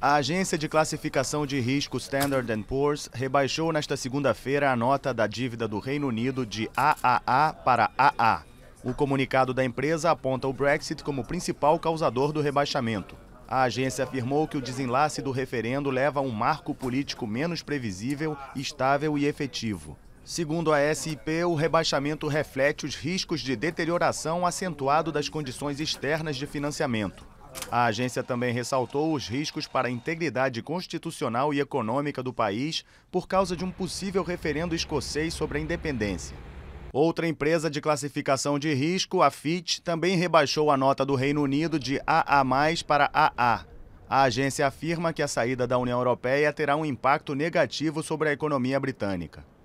A agência de classificação de risco Standard Poor's rebaixou nesta segunda-feira a nota da dívida do Reino Unido de AAA para AA. O comunicado da empresa aponta o Brexit como principal causador do rebaixamento. A agência afirmou que o desenlace do referendo leva a um marco político menos previsível, estável e efetivo. Segundo a SIP, o rebaixamento reflete os riscos de deterioração acentuado das condições externas de financiamento. A agência também ressaltou os riscos para a integridade constitucional e econômica do país por causa de um possível referendo escocês sobre a independência. Outra empresa de classificação de risco, a Fitch, também rebaixou a nota do Reino Unido de AA+ para AA. A agência afirma que a saída da União Europeia terá um impacto negativo sobre a economia britânica.